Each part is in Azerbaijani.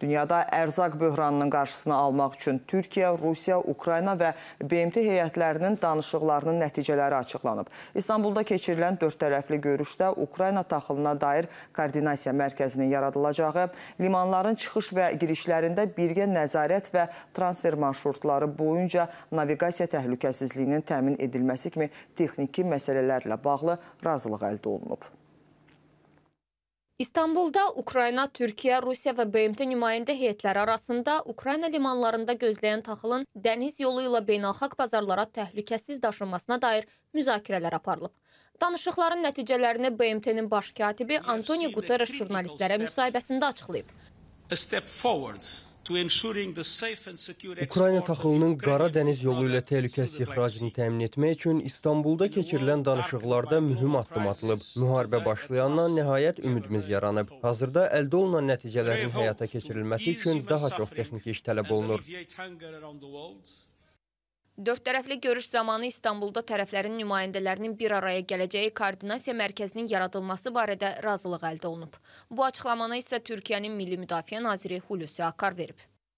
Dünyada ərzaq böhranının qarşısını almaq üçün Türkiyə, Rusiya, Ukrayna və BMT heyətlərinin danışıqlarının nəticələri açıqlanıb. İstanbulda keçirilən dörd tərəfli görüşdə Ukrayna taxılına dair koordinasiya mərkəzinin yaradılacağı, limanların çıxış və girişlərində birgə nəzarət və transfer marşrutları boyunca naviqasiya təhlükəsizliyinin təmin edilməsi kimi texniki məsələlərlə bağlı razılıq əldə olunub. İstanbulda Ukrayna, Türkiyə, Rusiya və BMT nümayəndə heyətləri arasında Ukrayna limanlarında gözləyən taxılın dəniz yolu ilə beynəlxalq bazarlara təhlükəsiz daşınmasına dair müzakirələr aparılıb. Danışıqların nəticələrini BMT-nin baş katibi Antonio Guterres jurnalistlərə müsahibəsində açıqlayıb. A step forward Ukrayna taxılının Qara dəniz yolu ilə təhlükəsiz ixracını təmin etmək üçün İstanbulda keçirilən danışıqlarda mühüm addım atılıb. Müharibə başlayandan nəhayət ümidimiz yaranıb. Hazırda əldə olunan nəticələrin həyata keçirilməsi üçün daha çox texniki iş tələb olunur. Dört tərəfli görüş zamanı İstanbulda tərəflərin nümayəndələrinin bir araya gələcəyi koordinasiya mərkəzinin yaradılması barədə razılıq əldə olunub. Bu açıqlamanı isə Türkiyənin Milli Müdafiə Naziri Hulusi Akar verib.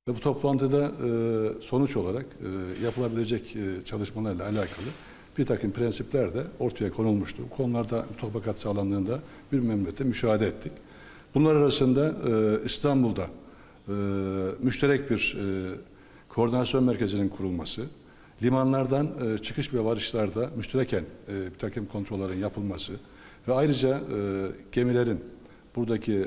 Bu toplantıda e, sonuç olarak e, yapılabilecek e, çalışmalarla alakalı bir takım prensipler de ortaya konulmuştu. konularda mutabakat sağlandığında bir memnuniyetle müşahede ettik. Bunlar arasında İstanbul'da müşterek bir koordinasyon merkezinin kurulması, limanlardan e, çıkış ve varışlarda müştereken e, bir takım kontrollerin yapılması ve ayrıca e, gemilerin buradaki e,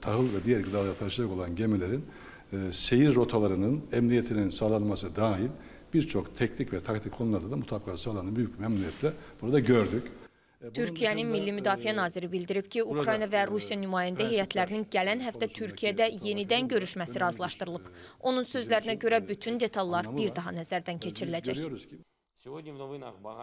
tahıl ve diğer gıdalara taşıyacak olan gemilerin e, seyir rotalarının emniyetinin sağlanması dahil birçok teknik ve taktik konularda da mutabakat sağlandığını büyük memnuniyetle burada gördük. E, Türkiyənin Milli Müdafiə e, Naziri bildirib ki, Ukrayna və e, Rusiya nümayəndə heyətlərinin gələn həftə Türkiyədə yenidən görüşməsi razılaşdırılıb. Onun sözlərinə görə bütün detallar bir daha nəzərdən keçiriləcək.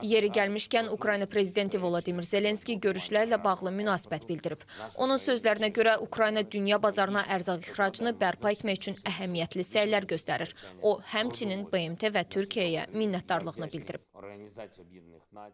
Yeri gəlmişkən, Ukrayna prezidenti Volodimir Zelenski görüşlərlə bağlı münasibət bildirib. Onun sözlərinə görə, Ukrayna dünya bazarına ərzaq ixracını bərpa etmək üçün əhəmiyyətli səylər göstərir. O, həmçinin BMT və Türkiyəyə minnətdarlığını bildirib.